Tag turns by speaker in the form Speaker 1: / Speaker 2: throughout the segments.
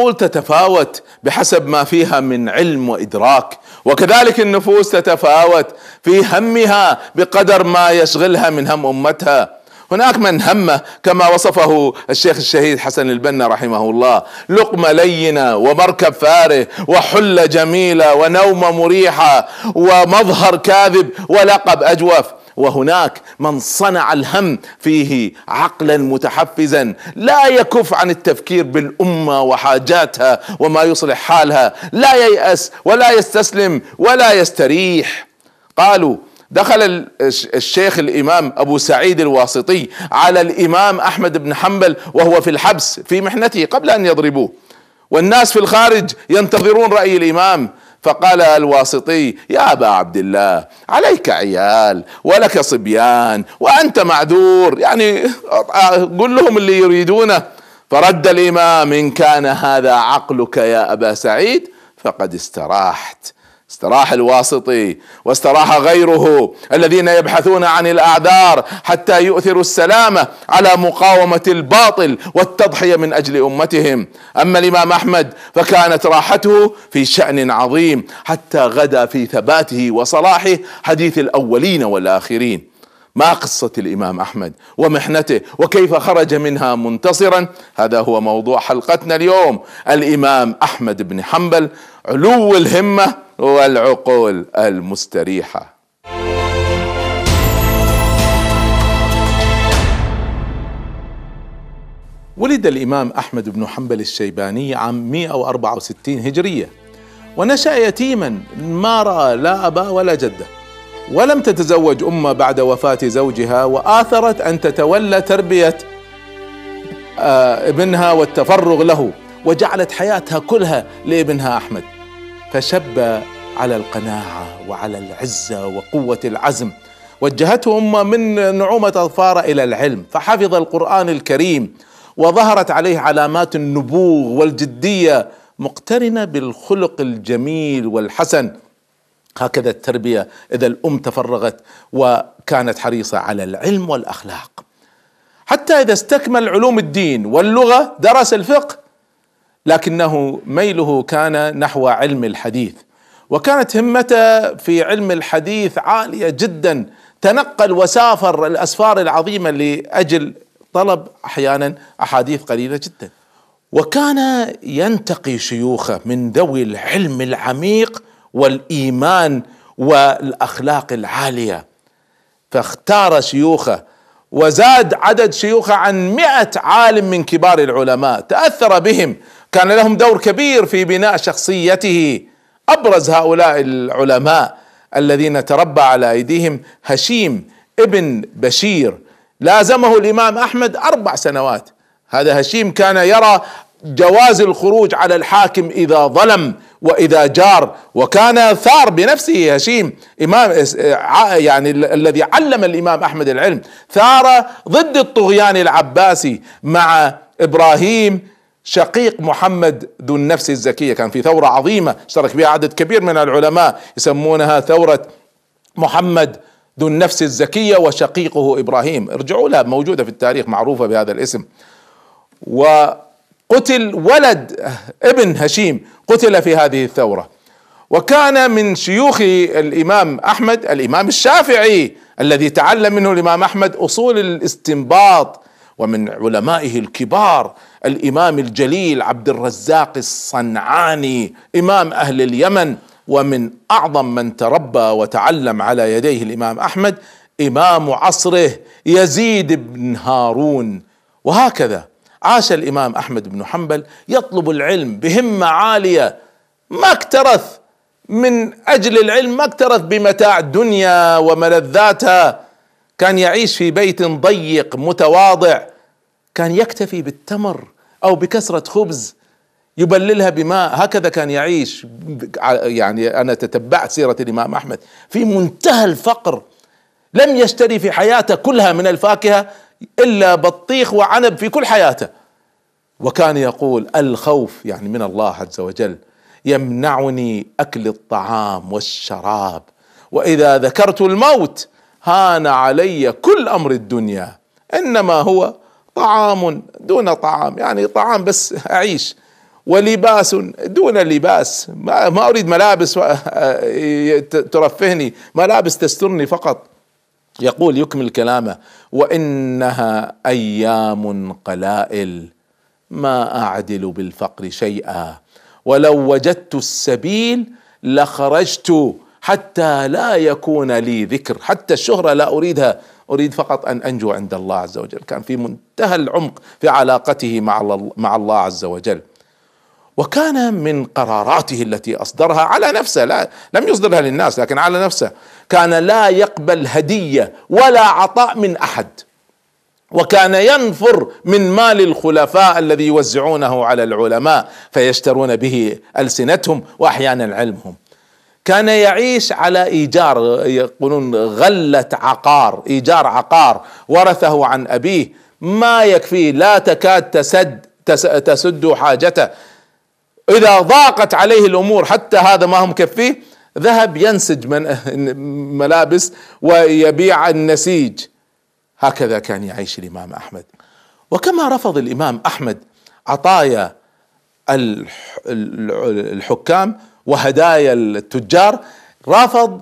Speaker 1: العقول تتفاوت بحسب ما فيها من علم وادراك وكذلك النفوس تتفاوت في همها بقدر ما يشغلها من هم امتها هناك من همه كما وصفه الشيخ الشهيد حسن البنا رحمه الله لقمه لينه ومركب فاره وحله جميله ونومه مريحه ومظهر كاذب ولقب اجوف وهناك من صنع الهم فيه عقلا متحفزا لا يكف عن التفكير بالامه وحاجاتها وما يصلح حالها لا ييأس ولا يستسلم ولا يستريح قالوا دخل الشيخ الامام ابو سعيد الواسطي على الامام احمد بن حنبل وهو في الحبس في محنته قبل ان يضربوه والناس في الخارج ينتظرون راي الامام فقال الواسطي يا ابا عبد الله عليك عيال ولك صبيان وانت معذور يعني قل لهم اللي يريدونه فرد الامام ان كان هذا عقلك يا ابا سعيد فقد استراحت استراح الواسطي واستراح غيره الذين يبحثون عن الاعذار حتى يؤثروا السلامه على مقاومه الباطل والتضحيه من اجل امتهم اما الامام احمد فكانت راحته في شان عظيم حتى غدا في ثباته وصلاحه حديث الاولين والاخرين ما قصة الإمام أحمد ومحنته وكيف خرج منها منتصرا هذا هو موضوع حلقتنا اليوم الإمام أحمد بن حنبل علو الهمة والعقول المستريحه ولد الامام احمد بن حنبل الشيباني عام 164 هجريه ونشا يتيما ما راى لا ابا ولا جده ولم تتزوج امه بعد وفاه زوجها واثرت ان تتولى تربيه آه، ابنها والتفرغ له وجعلت حياتها كلها لابنها احمد فشب على القناعه وعلى العزه وقوه العزم وجهته أمه من نعومه اظفار الى العلم فحفظ القران الكريم وظهرت عليه علامات النبوغ والجديه مقترنه بالخلق الجميل والحسن هكذا التربيه اذا الام تفرغت وكانت حريصه على العلم والاخلاق حتى اذا استكمل علوم الدين واللغه درس الفقه لكنه ميله كان نحو علم الحديث وكانت همته في علم الحديث عاليه جدا تنقل وسافر الاسفار العظيمه لاجل طلب احيانا احاديث قليله جدا وكان ينتقي شيوخه من ذوي العلم العميق والايمان والاخلاق العاليه فاختار شيوخه وزاد عدد شيوخه عن مئة عالم من كبار العلماء تأثر بهم كان لهم دور كبير في بناء شخصيته ابرز هؤلاء العلماء الذين تربى على ايديهم هشيم ابن بشير لازمه الامام احمد اربع سنوات هذا هشيم كان يرى جواز الخروج على الحاكم اذا ظلم واذا جار وكان ثار بنفسه هشيم امام يعني الذي علم الامام احمد العلم ثار ضد الطغيان العباسي مع ابراهيم شقيق محمد ذو النفس الزكية كان في ثورة عظيمة اشترك بها عدد كبير من العلماء يسمونها ثورة محمد ذو النفس الزكية وشقيقه إبراهيم ارجعوا لها موجودة في التاريخ معروفة بهذا الاسم وقتل ولد ابن هشيم قتل في هذه الثورة وكان من شيوخ الإمام أحمد الإمام الشافعي الذي تعلم منه الإمام أحمد أصول الاستنباط ومن علمائه الكبار الامام الجليل عبد الرزاق الصنعاني امام اهل اليمن ومن اعظم من تربى وتعلم على يديه الامام احمد امام عصره يزيد بن هارون وهكذا عاش الامام احمد بن حنبل يطلب العلم بهمه عاليه ما اكترث من اجل العلم ما اكترث بمتاع الدنيا وملذاتها كان يعيش في بيت ضيق متواضع كان يكتفي بالتمر او بكسره خبز يبللها بماء هكذا كان يعيش يعني انا تتبعت سيره الامام احمد في منتهى الفقر لم يشتري في حياته كلها من الفاكهه الا بطيخ وعنب في كل حياته وكان يقول الخوف يعني من الله عز وجل يمنعني اكل الطعام والشراب واذا ذكرت الموت هان علي كل امر الدنيا انما هو طعام دون طعام يعني طعام بس أعيش ولباس دون لباس ما, ما أريد ملابس آه، آه، ترفهني ملابس تسترني فقط يقول يكمل كلامه وإنها أيام قلائل ما أعدل بالفقر شيئا ولو وجدت السبيل لخرجت حتى لا يكون لي ذكر حتى الشهرة لا أريدها أريد فقط أن أنجو عند الله عز وجل كان في منتهى العمق في علاقته مع مع الله عز وجل وكان من قراراته التي أصدرها على نفسه لا لم يصدرها للناس لكن على نفسه كان لا يقبل هدية ولا عطاء من أحد وكان ينفر من مال الخلفاء الذي يوزعونه على العلماء فيشترون به ألسنتهم وأحيانا علمهم كان يعيش على ايجار يقولون غله عقار ايجار عقار ورثه عن ابيه ما يكفيه لا تكاد تسد تسد حاجته اذا ضاقت عليه الامور حتى هذا ما هم كفيه ذهب ينسج من ملابس ويبيع النسيج هكذا كان يعيش الامام احمد وكما رفض الامام احمد عطايا الحكام وهدايا التجار رفض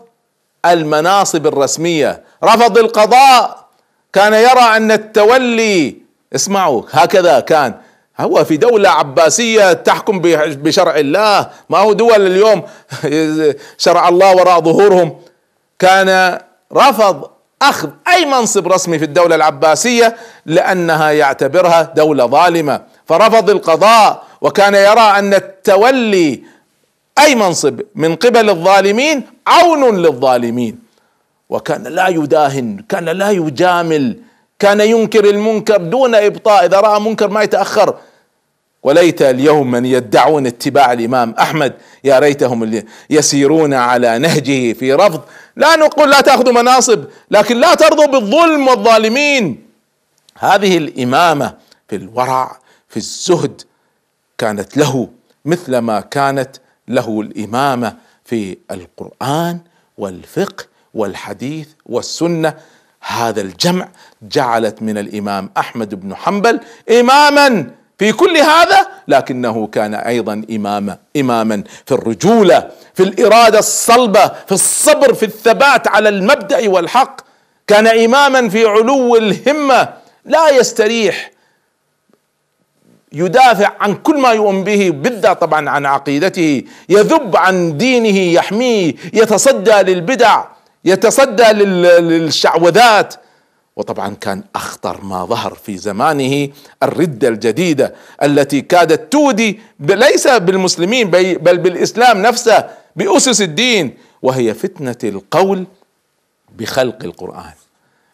Speaker 1: المناصب الرسميه رفض القضاء كان يرى ان التولي اسمعوا هكذا كان هو في دولة عباسية تحكم بشرع الله ما هو دول اليوم شرع الله وراء ظهورهم كان رفض أخذ أي منصب رسمي في الدولة العباسية لأنها يعتبرها دولة ظالمة فرفض القضاء وكان يرى أن التولي اي منصب من قبل الظالمين عون للظالمين وكان لا يداهن كان لا يجامل كان ينكر المنكر دون ابطاء اذا راى منكر ما يتاخر وليت اليوم من يدعون اتباع الامام احمد يا ريتهم اللي يسيرون على نهجه في رفض لا نقول لا تاخذوا مناصب لكن لا ترضوا بالظلم والظالمين هذه الامامه في الورع في الزهد كانت له مثل ما كانت له الامامه في القران والفقه والحديث والسنه هذا الجمع جعلت من الامام احمد بن حنبل اماما في كل هذا لكنه كان ايضا اماما اماما في الرجوله في الاراده الصلبه في الصبر في الثبات على المبدا والحق كان اماما في علو الهمه لا يستريح يدافع عن كل ما يؤمن به بالذات طبعا عن عقيدته يذب عن دينه يحميه يتصدى للبدع يتصدى للشعوذات وطبعا كان اخطر ما ظهر في زمانه الرده الجديده التي كادت تودي ليس بالمسلمين بل بالاسلام نفسه باسس الدين وهي فتنه القول بخلق القران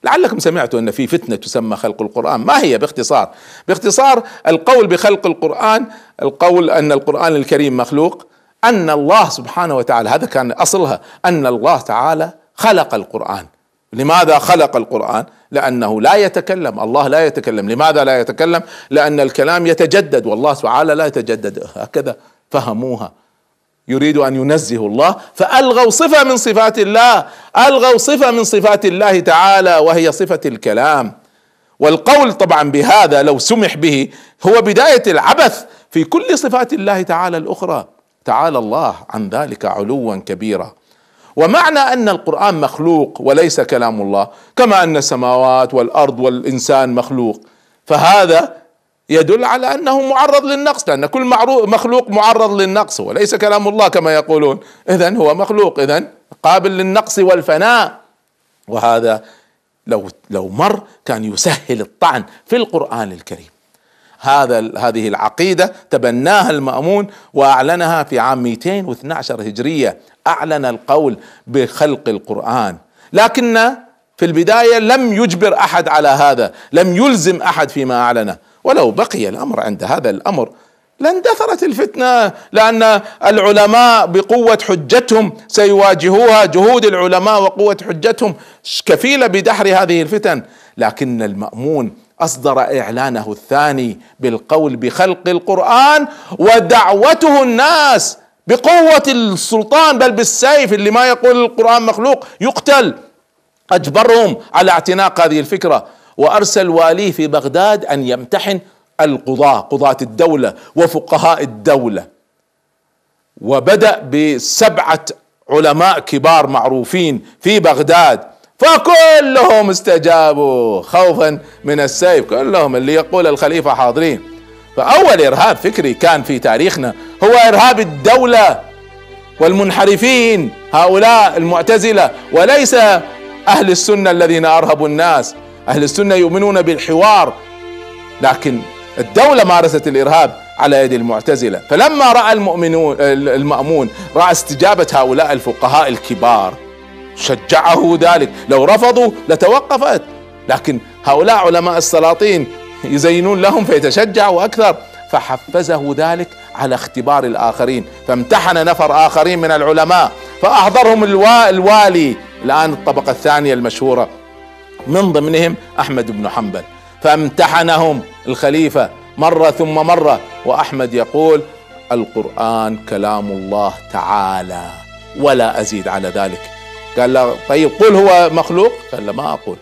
Speaker 1: لعلكم سمعتوا ان في فتنه تسمى خلق القران، ما هي باختصار؟ باختصار القول بخلق القران، القول ان القران الكريم مخلوق، ان الله سبحانه وتعالى هذا كان اصلها ان الله تعالى خلق القران. لماذا خلق القران؟ لانه لا يتكلم، الله لا يتكلم، لماذا لا يتكلم؟ لان الكلام يتجدد والله تعالى لا يتجدد، هكذا فهموها. يريد ان ينزه الله فالغوا صفه من صفات الله الغوا صفه من صفات الله تعالى وهي صفه الكلام والقول طبعا بهذا لو سمح به هو بدايه العبث في كل صفات الله تعالى الاخرى تعالى الله عن ذلك علوا كبيرا ومعنى ان القران مخلوق وليس كلام الله كما ان السماوات والارض والانسان مخلوق فهذا يدل على انه معرض للنقص لان كل مخلوق معرض للنقص وليس كلام الله كما يقولون اذا هو مخلوق اذا قابل للنقص والفناء وهذا لو لو مر كان يسهل الطعن في القران الكريم هذا هذه العقيده تبناها المامون واعلنها في عام 212 هجريه اعلن القول بخلق القران لكن في البدايه لم يجبر احد على هذا لم يلزم احد فيما اعلنه ولو بقي الامر عند هذا الامر لاندثرت الفتنه لان العلماء بقوه حجتهم سيواجهوها جهود العلماء وقوه حجتهم كفيله بدحر هذه الفتن لكن المامون اصدر اعلانه الثاني بالقول بخلق القران ودعوته الناس بقوه السلطان بل بالسيف اللي ما يقول القران مخلوق يقتل اجبرهم على اعتناق هذه الفكره وارسل واليه في بغداد ان يمتحن القضاه قضاه الدوله وفقهاء الدوله وبدا بسبعه علماء كبار معروفين في بغداد فكلهم استجابوا خوفا من السيف كلهم اللي يقول الخليفه حاضرين فاول ارهاب فكري كان في تاريخنا هو ارهاب الدوله والمنحرفين هؤلاء المعتزله وليس اهل السنه الذين ارهبوا الناس أهل السنة يؤمنون بالحوار لكن الدولة مارست الإرهاب على يد المعتزلة فلما رأى المؤمنون المأمون رأى استجابة هؤلاء الفقهاء الكبار شجعه ذلك لو رفضوا لتوقفت لكن هؤلاء علماء السلاطين يزينون لهم فيتشجعوا أكثر فحفزه ذلك على اختبار الآخرين فامتحن نفر آخرين من العلماء فأحضرهم الوالي الآن الطبقة الثانية المشهورة من ضمنهم احمد بن حنبل فامتحنهم الخليفه مره ثم مره واحمد يقول القران كلام الله تعالى ولا ازيد على ذلك قال له طيب قل هو مخلوق قال له ما اقول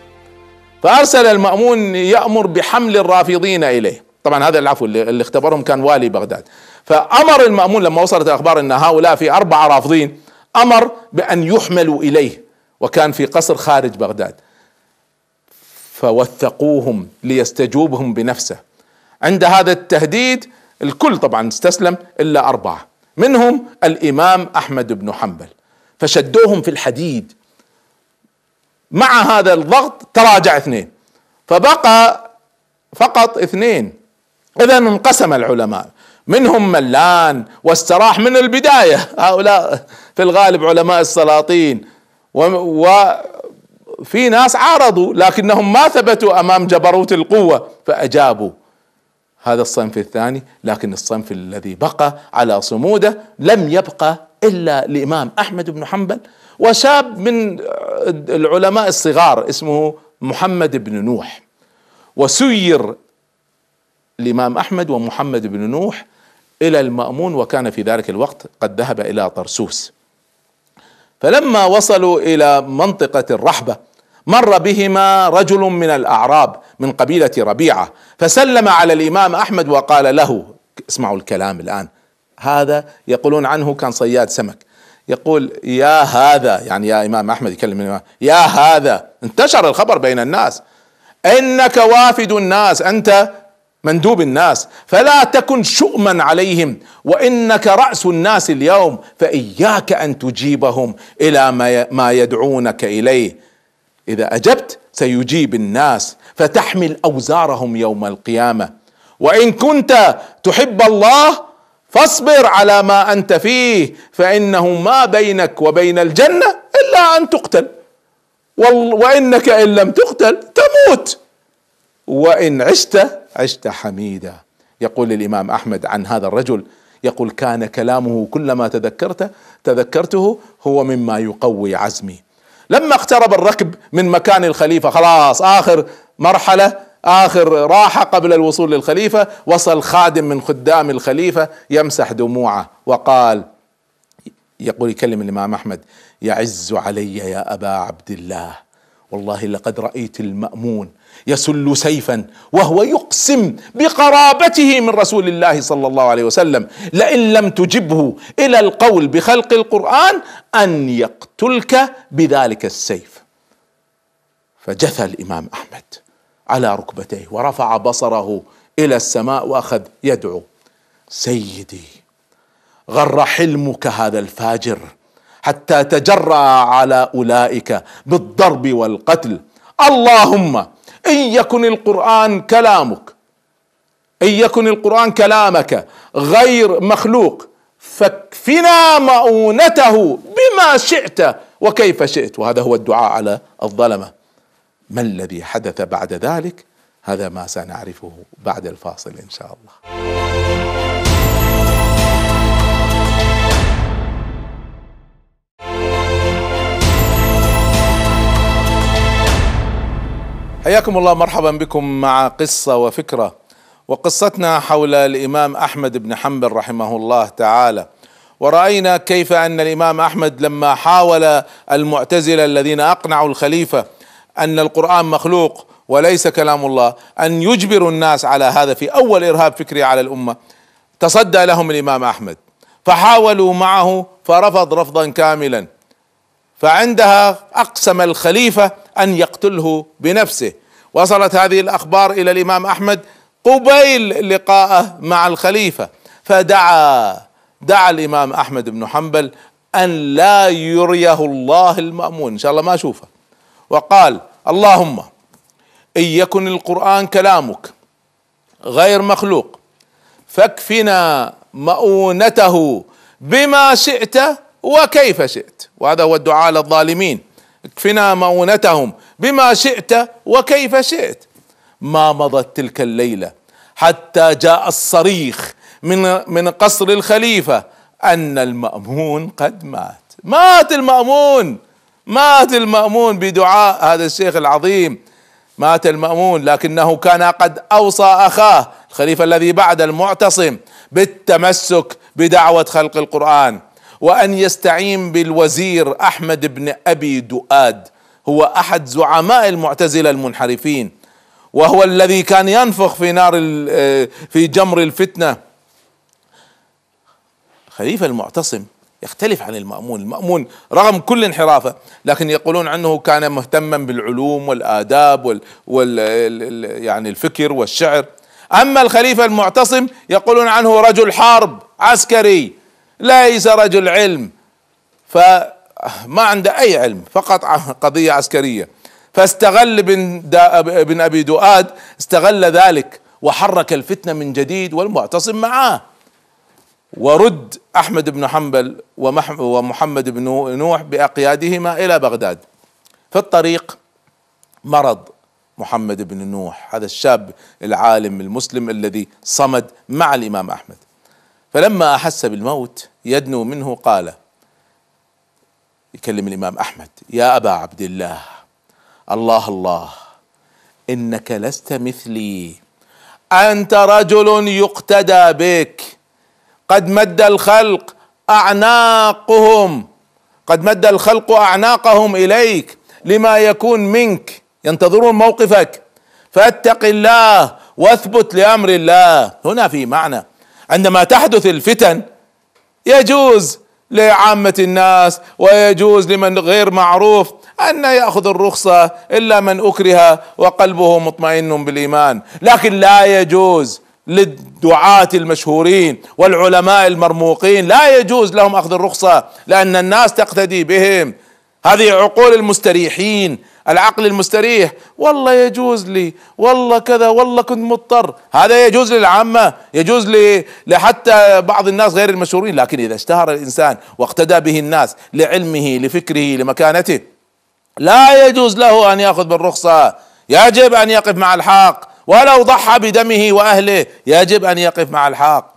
Speaker 1: فارسل المامون يامر بحمل الرافضين اليه طبعا هذا العفو اللي, اللي اختبرهم كان والي بغداد فامر المامون لما وصلت الاخبار ان هؤلاء في اربعه رافضين امر بان يحملوا اليه وكان في قصر خارج بغداد فوثقوهم ليستجوبهم بنفسه عند هذا التهديد الكل طبعا استسلم الا اربعه منهم الامام احمد بن حنبل فشدوهم في الحديد مع هذا الضغط تراجع اثنين فبقى فقط اثنين اذا انقسم العلماء منهم ملان واستراح من البدايه هؤلاء في الغالب علماء السلاطين و, و في ناس عارضوا لكنهم ما ثبتوا امام جبروت القوه فاجابوا هذا الصنف الثاني لكن الصنف الذي بقى على صموده لم يبقى الا الامام احمد بن حنبل وشاب من العلماء الصغار اسمه محمد بن نوح وسير الامام احمد ومحمد بن نوح الى المامون وكان في ذلك الوقت قد ذهب الى طرسوس فلما وصلوا الى منطقه الرحبه مر بهما رجل من الاعراب من قبيله ربيعه فسلم على الامام احمد وقال له اسمعوا الكلام الان هذا يقولون عنه كان صياد سمك يقول يا هذا يعني يا امام احمد يكلم الامام يا هذا انتشر الخبر بين الناس انك وافد الناس انت مندوب الناس فلا تكن شؤما عليهم وانك راس الناس اليوم فاياك ان تجيبهم الى ما يدعونك اليه اذا اجبت سيجيب الناس فتحمل اوزارهم يوم القيامه وان كنت تحب الله فاصبر على ما انت فيه فانه ما بينك وبين الجنه الا ان تقتل وانك ان لم تقتل تموت وان عشت عشت حميدا يقول الإمام أحمد عن هذا الرجل يقول كان كلامه كلما تذكرته تذكرته هو مما يقوي عزمي لما اقترب الركب من مكان الخليفة خلاص آخر مرحلة آخر راحة قبل الوصول للخليفة وصل خادم من خدام الخليفة يمسح دموعه وقال يقول يكلم الإمام أحمد يعز علي يا أبا عبد الله والله لقد رأيت المأمون يسل سيفا وهو يقسم بقرابته من رسول الله صلى الله عليه وسلم لئن لم تجبه الى القول بخلق القران ان يقتلك بذلك السيف فجثى الامام احمد على ركبتيه ورفع بصره الى السماء واخذ يدعو سيدي غر حلمك هذا الفاجر حتى تجرا على اولئك بالضرب والقتل اللهم ان يكن القران كلامك ان يكن القران كلامك غير مخلوق فاكفنا مؤونته بما شئت وكيف شئت وهذا هو الدعاء على الظلمه ما الذي حدث بعد ذلك هذا ما سنعرفه بعد الفاصل ان شاء الله حياكم الله مرحبا بكم مع قصة وفكرة وقصتنا حول الإمام أحمد بن حنبل رحمه الله تعالى ورأينا كيف أن الإمام أحمد لما حاول المعتزلة الذين أقنعوا الخليفة أن القرآن مخلوق وليس كلام الله أن يجبروا الناس على هذا في أول إرهاب فكري على الأمة تصدى لهم الإمام أحمد فحاولوا معه فرفض رفضا كاملا فعندها أقسم الخليفة ان يقتله بنفسه وصلت هذه الاخبار الى الامام احمد قبيل لقائه مع الخليفه فدعا دعا الامام احمد بن حنبل ان لا يريه الله المامون ان شاء الله ما اشوفه وقال اللهم ان يكن القران كلامك غير مخلوق فاكفنا مؤونته بما شئت وكيف شئت وهذا هو الدعاء للظالمين اكفنا مؤونتهم بما شئت وكيف شئت ما مضت تلك الليله حتى جاء الصريخ من من قصر الخليفه ان المامون قد مات مات المامون مات المامون بدعاء هذا الشيخ العظيم مات المامون لكنه كان قد اوصى اخاه الخليفه الذي بعد المعتصم بالتمسك بدعوه خلق القران وأن يستعين بالوزير أحمد بن أبي دؤاد هو أحد زعماء المعتزلة المنحرفين وهو الذي كان ينفخ في نار آه، في جمر الفتنة خليفة المعتصم يختلف عن المأمون المأمون رغم كل انحرافه لكن يقولون عنه كان مهتما بالعلوم والآداب وال, وال يعني الفكر والشعر أما الخليفة المعتصم يقولون عنه رجل حرب عسكري ليس رجل علم فما عنده أي علم فقط قضية عسكرية فاستغل بن, بن أبي دؤاد استغل ذلك وحرك الفتنة من جديد والمعتصم معاه ورد أحمد بن حنبل ومحمد بن نوح بأقيادهما إلى بغداد في الطريق مرض محمد بن نوح هذا الشاب العالم المسلم الذي صمد مع الإمام أحمد فلما أحس بالموت يدنو منه قال يكلم الإمام أحمد يا أبا عبد الله الله الله إنك لست مثلي أنت رجل يقتدى بك قد مد الخلق أعناقهم قد مد الخلق أعناقهم إليك لما يكون منك ينتظرون موقفك فاتق الله واثبت لأمر الله هنا في معنى عندما تحدث الفتن يجوز لعامة الناس ويجوز لمن غير معروف أن يأخذ الرخصة إلا من أكره وقلبه مطمئن بالإيمان لكن لا يجوز للدعاة المشهورين والعلماء المرموقين لا يجوز لهم أخذ الرخصة لأن الناس تقتدي بهم هذه عقول المستريحين العقل المستريح والله يجوز لي والله كذا والله كنت مضطر هذا يجوز للعامة يجوز لحتى بعض الناس غير المشهورين لكن إذا اشتهر الإنسان واقتدى به الناس لعلمه لفكره لمكانته لا يجوز له أن يأخذ بالرخصة يجب أن يقف مع الحق ولو ضحى بدمه وأهله يجب أن يقف مع الحق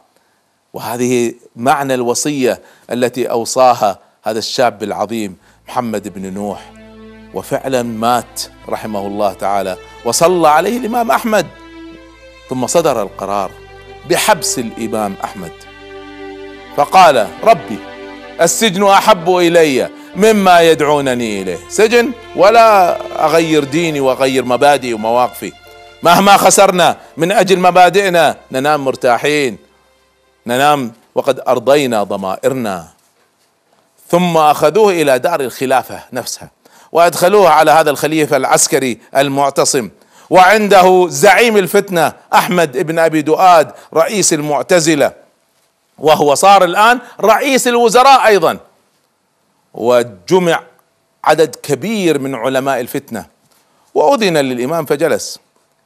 Speaker 1: وهذه معنى الوصية التي أوصاها هذا الشاب العظيم محمد بن نوح وفعلا مات رحمه الله تعالى وصلى عليه الامام احمد ثم صدر القرار بحبس الامام احمد فقال ربي السجن احب الي مما يدعونني اليه سجن ولا اغير ديني واغير مبادئي ومواقفي مهما خسرنا من اجل مبادئنا ننام مرتاحين ننام وقد ارضينا ضمائرنا ثم اخذوه الى دار الخلافه نفسها وادخلوها على هذا الخليفه العسكري المعتصم وعنده زعيم الفتنه احمد بن ابي دؤاد رئيس المعتزله وهو صار الان رئيس الوزراء ايضا وجمع عدد كبير من علماء الفتنه واذن للامام فجلس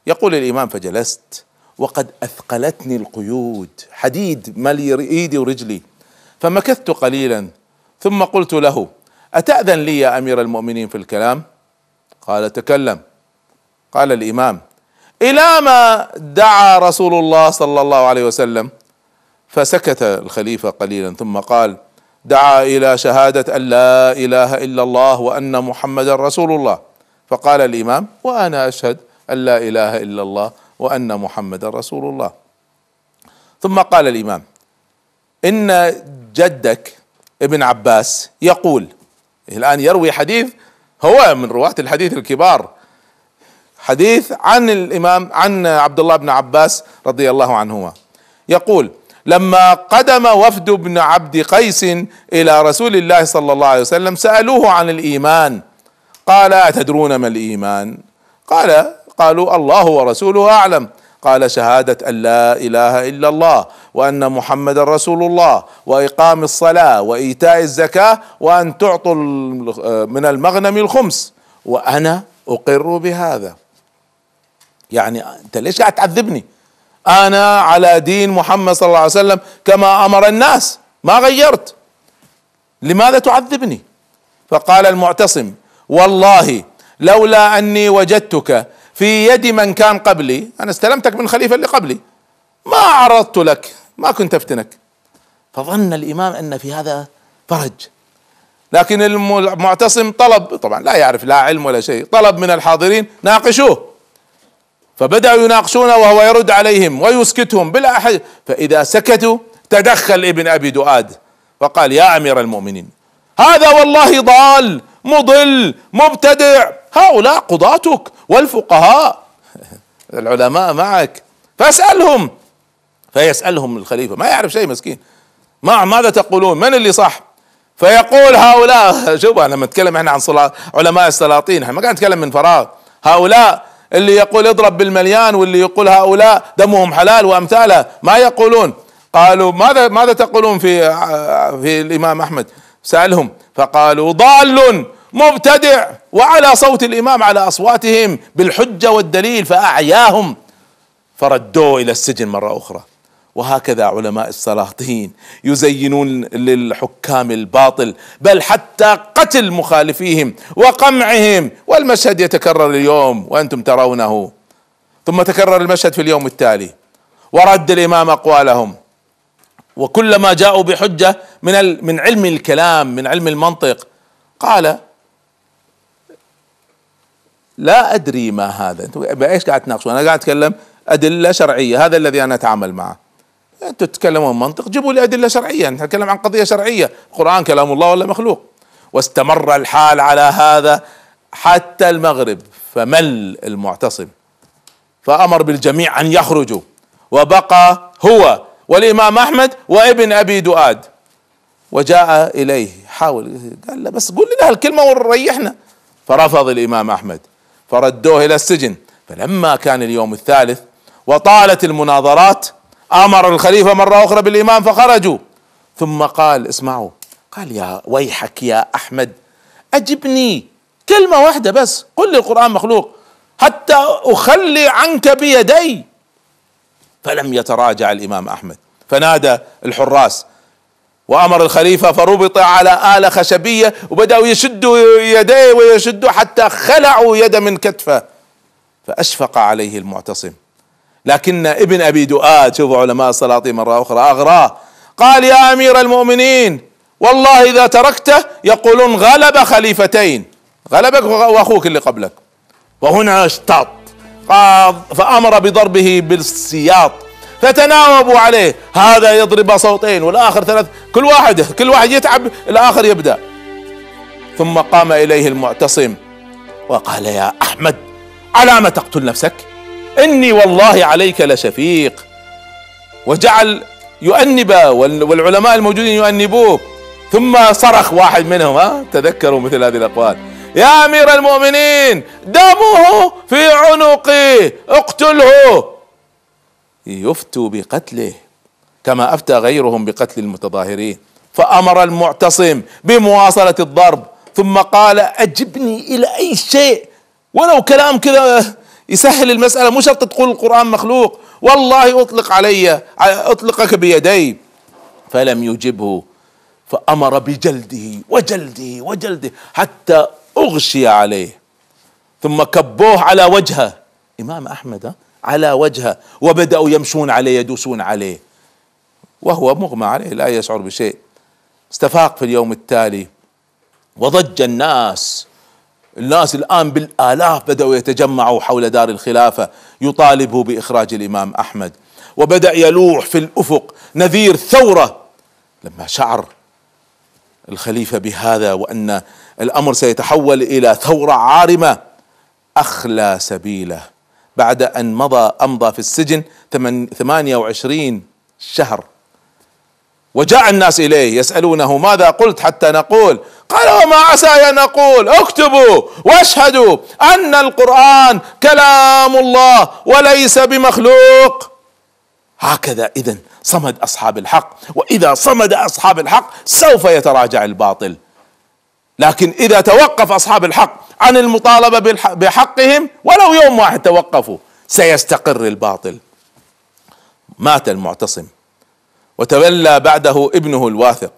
Speaker 1: يقول الامام فجلست وقد اثقلتني القيود حديد ملي ايدي ورجلي فمكثت قليلا ثم قلت له أتأذن لي يا أمير المؤمنين في الكلام قال تكلم قال الإمام إلى ما دعا رسول الله صلى الله عليه وسلم فسكت الخليفة قليلا ثم قال دعا إلى شهادة أن لا إله إلا الله وأن محمدا رسول الله فقال الإمام وأنا أشهد أن لا إله إلا الله وأن محمدا رسول الله ثم قال الإمام إن جدك ابن عباس يقول الآن يروي حديث هو من رواة الحديث الكبار حديث عن الإمام عن عبد الله بن عباس رضي الله عنهما يقول لما قدم وفد بن عبد قيس إلى رسول الله صلى الله عليه وسلم سألوه عن الإيمان قال أتدرون ما الإيمان قال قالوا الله ورسوله أعلم قال شهادة أن لا إله إلا الله وأن محمد رسول الله وإقام الصلاة وإيتاء الزكاة وأن تعطوا آه، من المغنم الخمس وأنا أقر بهذا يعني أنت ليش قاعد تعذبني أنا على دين محمد صلى الله عليه وسلم كما أمر الناس ما غيرت لماذا تعذبني فقال المعتصم والله لولا اني وجدتك في يد من كان قبلي انا استلمتك من خليفه اللي قبلي ما عرضت لك ما كنت افتنك فظن الامام ان في هذا فرج لكن المعتصم طلب طبعا لا يعرف لا علم ولا شيء طلب من الحاضرين ناقشوه فبداوا يناقشونه وهو يرد عليهم ويسكتهم بلا احد فاذا سكتوا تدخل ابن ابي دؤاد وقال يا امير المؤمنين هذا والله ضال مضل مبتدع هؤلاء قضاتك والفقهاء العلماء معك فاسالهم فيسألهم الخليفة ما يعرف شيء مسكين ما ماذا تقولون من اللي صح فيقول هؤلاء شوف انا لما نتكلم احنا عن صلاة علماء السلاطين احنا ما قاعد نتكلم من فراغ هؤلاء اللي يقول اضرب بالمليان واللي يقول هؤلاء دمهم حلال وامثاله ما يقولون قالوا ماذا ماذا تقولون في في الامام احمد سالهم فقالوا ضال مبتدع وعلى صوت الامام على اصواتهم بالحجه والدليل فاعياهم فردوه الى السجن مره اخرى وهكذا علماء السلاطين يزينون للحكام الباطل بل حتى قتل مخالفيهم وقمعهم والمشهد يتكرر اليوم وانتم ترونه ثم تكرر المشهد في اليوم التالي ورد الامام اقوالهم وكلما جاءوا بحجه من من علم الكلام من علم المنطق قال لا ادري ما هذا انتم بايش قاعد تناقشوا انا قاعد اتكلم ادله شرعيه هذا الذي انا اتعامل معه انتم تتكلمون منطق جيبوا لي ادله شرعيه نحن نتكلم عن قضيه شرعيه قران كلام الله ولا مخلوق واستمر الحال على هذا حتى المغرب فمل المعتصم فامر بالجميع ان يخرجوا وبقى هو والامام احمد وابن ابي دؤاد وجاء اليه حاول قال له بس قول لنا هالكلمه وريحنا فرفض الامام احمد فردوه الى السجن فلما كان اليوم الثالث وطالت المناظرات امر الخليفه مره اخرى بالامام فخرجوا ثم قال اسمعوا قال يا ويحك يا احمد اجبني كلمه واحده بس قل لي القران مخلوق حتى اخلي عنك بيدي فلم يتراجع الامام احمد فنادى الحراس وامر الخليفه فربط على اله خشبيه وبداوا يشدوا يديه ويشدوا حتى خلعوا يده من كتفه فاشفق عليه المعتصم لكن ابن ابي دؤاد شوفوا علماء السلاطين مره اخرى اغراه قال يا امير المؤمنين والله اذا تركته يقولون غلب خليفتين غلبك واخوك اللي قبلك وهنا اشتاط فامر بضربه بالسياط فتناوبوا عليه هذا يضرب صوتين والاخر ثلاث كل واحد كل واحد يتعب الاخر يبدا ثم قام اليه المعتصم وقال يا احمد على ما تقتل نفسك إني والله عليك لشفيق وجعل يؤنب والعلماء الموجودين يؤنبوه ثم صرخ واحد منهم ها تذكروا مثل هذه الأقوال يا أمير المؤمنين دمه في عنقي اقتله يفتوا بقتله كما أفتى غيرهم بقتل المتظاهرين فأمر المعتصم بمواصلة الضرب ثم قال أجبني إلى أي شيء ولو كلام كذا يسهل المسألة مو شرط تقول القرآن مخلوق والله أطلق علي أطلقك بيدي فلم يجبه فأمر بجلده وجلده وجلده حتى أغشي عليه ثم كبوه على وجهه إمام أحمد على وجهه وبدأوا يمشون عليه يدوسون عليه وهو مغمى عليه لا يشعر بشيء استفاق في اليوم التالي وضج الناس الناس الآن بالآلاف بدأوا يتجمعوا حول دار الخلافة يطالبوا بإخراج الإمام أحمد وبدأ يلوح في الأفق نذير ثورة لما شعر الخليفة بهذا وأن الأمر سيتحول إلى ثورة عارمة أخلى سبيله بعد أن مضى أمضى في السجن 28 شهر وجاء الناس اليه يسالونه ماذا قلت حتى نقول قال وما عسى ان اقول اكتبوا واشهدوا ان القران كلام الله وليس بمخلوق هكذا اذا صمد اصحاب الحق واذا صمد اصحاب الحق سوف يتراجع الباطل لكن اذا توقف اصحاب الحق عن المطالبه بحقهم ولو يوم واحد توقفوا سيستقر الباطل مات المعتصم وتولى بعده ابنه الواثق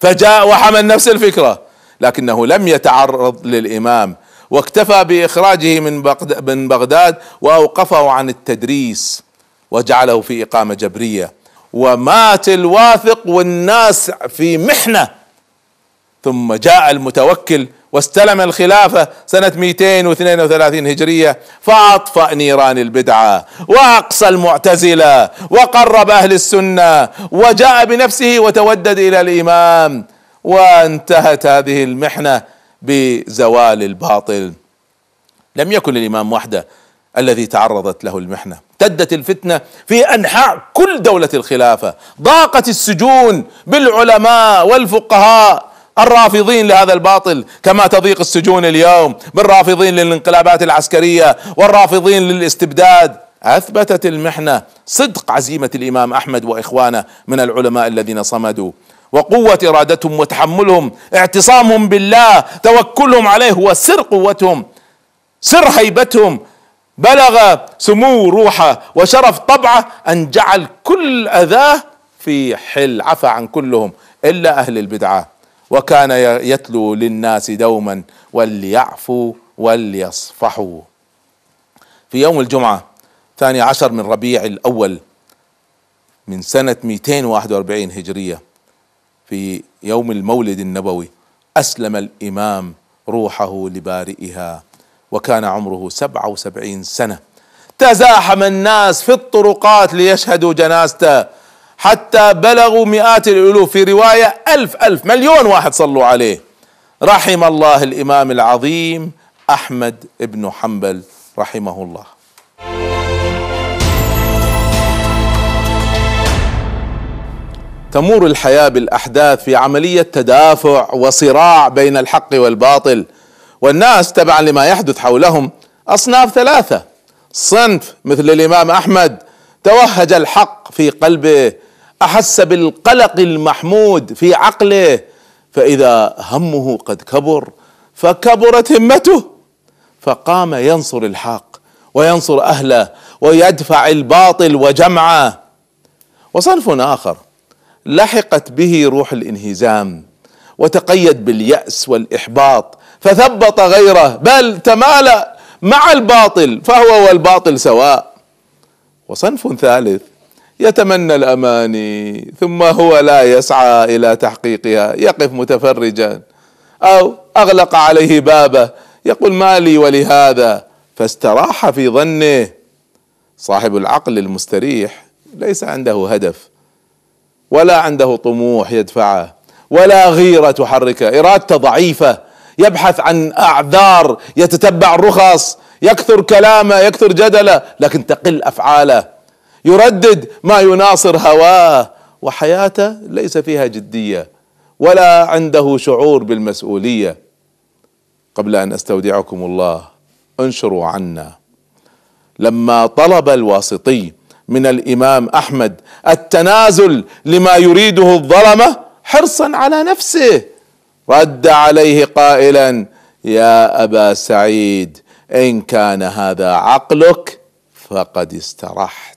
Speaker 1: فجاء وحمل نفس الفكره لكنه لم يتعرض للامام واكتفى باخراجه من بغداد واوقفه عن التدريس وجعله في اقامه جبريه ومات الواثق والناس في محنه ثم جاء المتوكل واستلم الخلافة سنة 232 هجرية فأطفأ نيران البدعة وأقصى المعتزلة وقرب أهل السنة وجاء بنفسه وتودد إلى الإمام وانتهت هذه المحنة بزوال الباطل لم يكن الإمام وحده الذي تعرضت له المحنة امتدت الفتنة في أنحاء كل دولة الخلافة ضاقت السجون بالعلماء والفقهاء الرافضين لهذا الباطل كما تضيق السجون اليوم بالرافضين للانقلابات العسكريه والرافضين للاستبداد اثبتت المحنه صدق عزيمه الامام احمد واخوانه من العلماء الذين صمدوا وقوة إرادتهم وتحملهم اعتصامهم بالله توكلهم عليه هو سر قوتهم سر هيبتهم بلغ سمو روحه وشرف طبعه أن جعل كل أذاه في حل عفى عن كلهم إلا أهل البدعة وكان يتلو للناس دوما وليعفوا وليصفحوا في يوم الجمعة ثاني عشر من ربيع الأول من سنة 241 هجرية في يوم المولد النبوي أسلم الإمام روحه لبارئها وكان عمره 77 سنة تزاحم الناس في الطرقات ليشهدوا جنازته حتى بلغوا مئات الالوف في روايه الف الف مليون واحد صلوا عليه رحم الله الامام العظيم احمد بن حنبل رحمه الله تمور الحياه بالاحداث في عمليه تدافع وصراع بين الحق والباطل والناس تبعا لما يحدث حولهم اصناف ثلاثه صنف مثل الامام احمد توهج الحق في قلبه احس بالقلق المحمود في عقله فاذا همه قد كبر فكبرت همته فقام ينصر الحق وينصر اهله ويدفع الباطل وجمعه وصنف اخر لحقت به روح الانهزام وتقيد بالياس والاحباط فثبط غيره بل تمالأ مع الباطل فهو والباطل سواء وصنف ثالث يتمنى الاماني ثم هو لا يسعى الى تحقيقها يقف متفرجا او اغلق عليه بابه يقول ما لي ولهذا فاستراح في ظنه صاحب العقل المستريح ليس عنده هدف ولا عنده طموح يدفعه ولا غيره تحركه ارادته ضعيفه يبحث عن اعذار يتتبع الرخص يكثر كلامه يكثر جدله لكن تقل افعاله يردد ما يناصر هواه وحياته ليس فيها جديه ولا عنده شعور بالمسؤوليه قبل ان استودعكم الله انشروا عنا لما طلب الواسطي من الامام احمد التنازل لما يريده الظلمه حرصا على نفسه رد عليه قائلا يا ابا سعيد ان كان هذا عقلك فقد استرحت